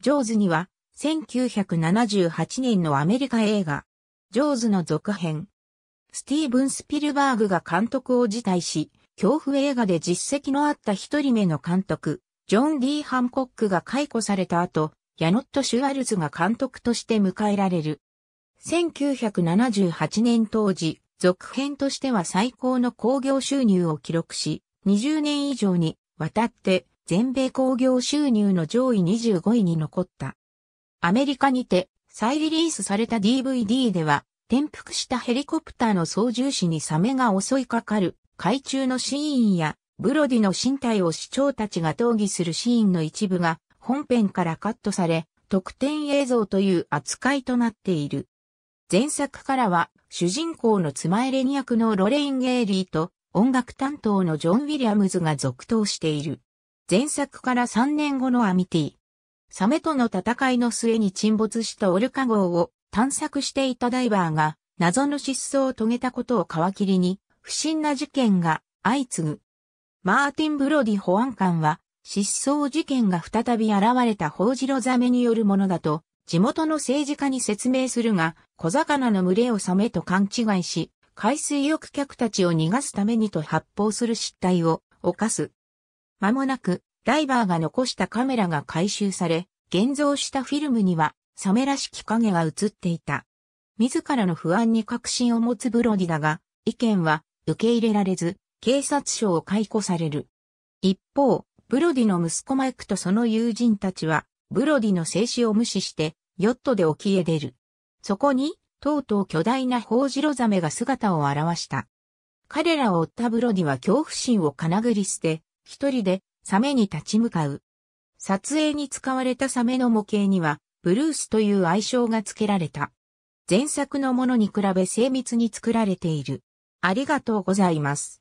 ジョーズには、1978年のアメリカ映画、ジョーズの続編、スティーブン・スピルバーグが監督を辞退し、恐怖映画で実績のあった一人目の監督、ジョン・ D・ ー・ハンコックが解雇された後、ヤノット・シュワルツが監督として迎えられる。1978年当時、続編としては最高の興行収入を記録し、20年以上にわたって全米興行収入の上位25位に残った。アメリカにて再リリースされた DVD では、転覆したヘリコプターの操縦士にサメが襲いかかる海中のシーンや、ブロディの身体を市長たちが討議するシーンの一部が本編からカットされ、特典映像という扱いとなっている。前作からは主人公の妻エレニ役のロレイン・ゲーリーと音楽担当のジョン・ウィリアムズが続投している。前作から3年後のアミティ。サメとの戦いの末に沈没したオルカ号を探索していたダイバーが謎の失踪を遂げたことを皮切りに不審な事件が相次ぐ。マーティン・ブロディ保安官は失踪事件が再び現れたホウジロザメによるものだと地元の政治家に説明するが小魚の群れをサメと勘違いし海水浴客たちを逃がすためにと発砲する失態を犯す。間もなく、ライバーが残したカメラが回収され、現像したフィルムには、サメらしき影が映っていた。自らの不安に確信を持つブロディだが、意見は受け入れられず、警察署を解雇される。一方、ブロディの息子マイクとその友人たちは、ブロディの静止を無視して、ヨットで沖へ出る。そこに、とうとう巨大なホウジロザメが姿を現した。彼らを追ったブロディは恐怖心をかなぐり捨て、一人でサメに立ち向かう。撮影に使われたサメの模型には、ブルースという愛称が付けられた。前作のものに比べ精密に作られている。ありがとうございます。